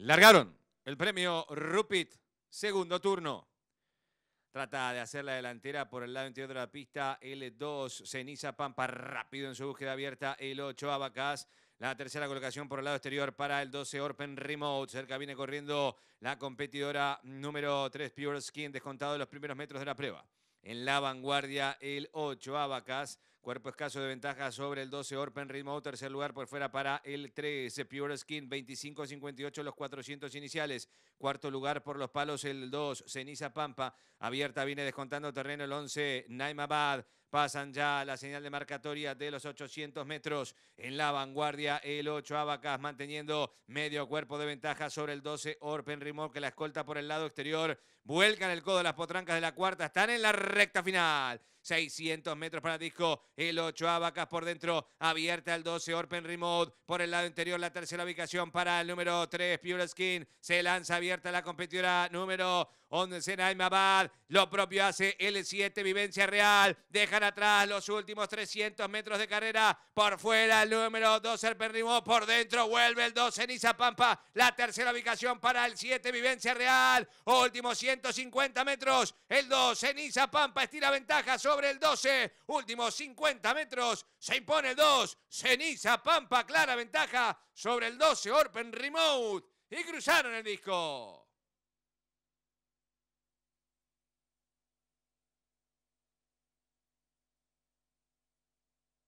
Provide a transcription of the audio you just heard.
Largaron el premio Rupit, segundo turno. Trata de hacer la delantera por el lado interior de la pista. L2, Ceniza Pampa, rápido en su búsqueda abierta. El 8, Abacaz. La tercera colocación por el lado exterior para el 12 Orpen Remote. Cerca viene corriendo la competidora número 3 Pure Skin, descontado los primeros metros de la prueba. En la vanguardia, el 8, Abacas. Cuerpo escaso de ventaja sobre el 12, Orpen Ritmo. Tercer lugar por fuera para el 13, Pure Skin. 25-58 los 400 iniciales. Cuarto lugar por los palos el 2, Ceniza Pampa. Abierta viene descontando terreno el 11, Naimabad. Pasan ya la señal de marcatoria de los 800 metros en la vanguardia. El 8 Abacas manteniendo medio cuerpo de ventaja sobre el 12 Orpen Rimor que la escolta por el lado exterior. Vuelcan el codo las potrancas de la cuarta. Están en la recta final. 600 metros para disco. El 8 Abacas por dentro. Abierta el 12 Orpen Remote. Por el lado interior la tercera ubicación para el número 3 Pure Skin. Se lanza abierta la competidora número 11 Naim Lo propio hace el 7 Vivencia Real. Dejan atrás los últimos 300 metros de carrera. Por fuera el número 2 Orpen Remote. Por dentro vuelve el 2, Ceniza Pampa. La tercera ubicación para el 7 Vivencia Real. Últimos 150 metros. El 2 Ceniza Pampa estira ventaja sobre sobre el 12. Últimos 50 metros. Se impone el 2. Ceniza, Pampa, clara ventaja sobre el 12. Orpen Remote. Y cruzaron el disco.